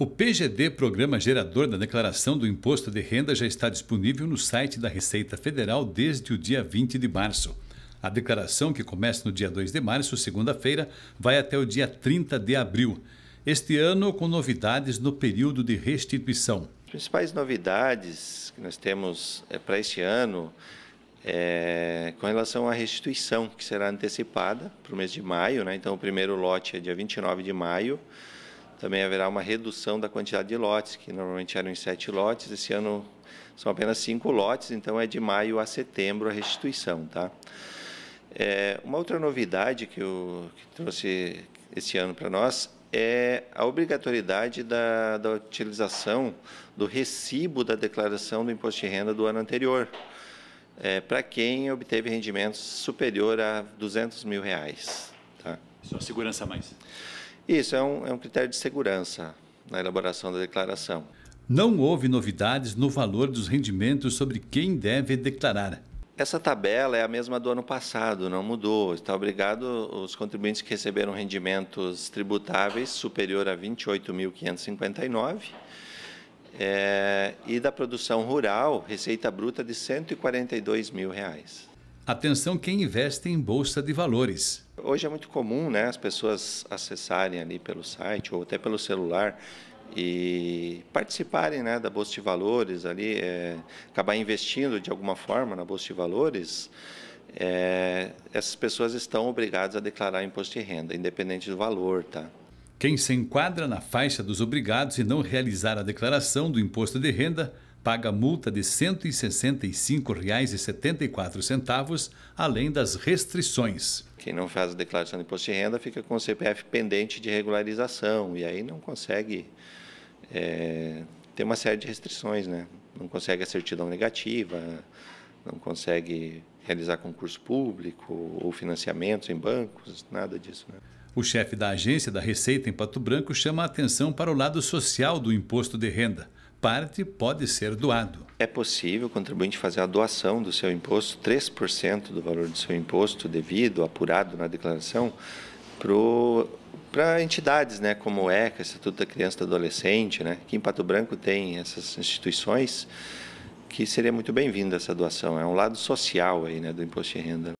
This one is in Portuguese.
O PGD, Programa Gerador da Declaração do Imposto de Renda, já está disponível no site da Receita Federal desde o dia 20 de março. A declaração, que começa no dia 2 de março, segunda-feira, vai até o dia 30 de abril. Este ano, com novidades no período de restituição. As principais novidades que nós temos eh, para este ano é, com relação à restituição, que será antecipada para o mês de maio. Né? Então, o primeiro lote é dia 29 de maio também haverá uma redução da quantidade de lotes, que normalmente eram em sete lotes, esse ano são apenas cinco lotes, então é de maio a setembro a restituição. Tá? É, uma outra novidade que, eu, que trouxe esse ano para nós é a obrigatoriedade da, da utilização do recibo da declaração do imposto de renda do ano anterior, é, para quem obteve rendimentos superior a 200 mil reais. Tá? Só é segurança mais. Isso é um, é um critério de segurança na elaboração da declaração. Não houve novidades no valor dos rendimentos sobre quem deve declarar. Essa tabela é a mesma do ano passado, não mudou. Está obrigado os contribuintes que receberam rendimentos tributáveis superior a 28.559 é, eh, e da produção rural, receita bruta de 142 mil reais. Atenção quem investe em bolsa de valores. Hoje é muito comum né, as pessoas acessarem ali pelo site ou até pelo celular e participarem né, da Bolsa de Valores ali, é, acabar investindo de alguma forma na Bolsa de Valores, é, essas pessoas estão obrigadas a declarar imposto de renda, independente do valor, tá? Quem se enquadra na faixa dos obrigados e não realizar a declaração do imposto de renda paga multa de R$ 165,74, além das restrições. Quem não faz a declaração de imposto de renda fica com o CPF pendente de regularização e aí não consegue é, ter uma série de restrições, né? Não consegue a certidão negativa, não consegue realizar concurso público ou financiamentos em bancos, nada disso. Né? O chefe da agência da Receita em Pato Branco chama a atenção para o lado social do imposto de renda parte pode ser doado. É possível o contribuinte fazer a doação do seu imposto, 3% do valor do seu imposto devido, apurado na declaração, para entidades né, como o ECA, Instituto da Criança e do Adolescente. Né? que em Pato Branco tem essas instituições que seria muito bem-vinda essa doação. É um lado social aí, né, do imposto de renda.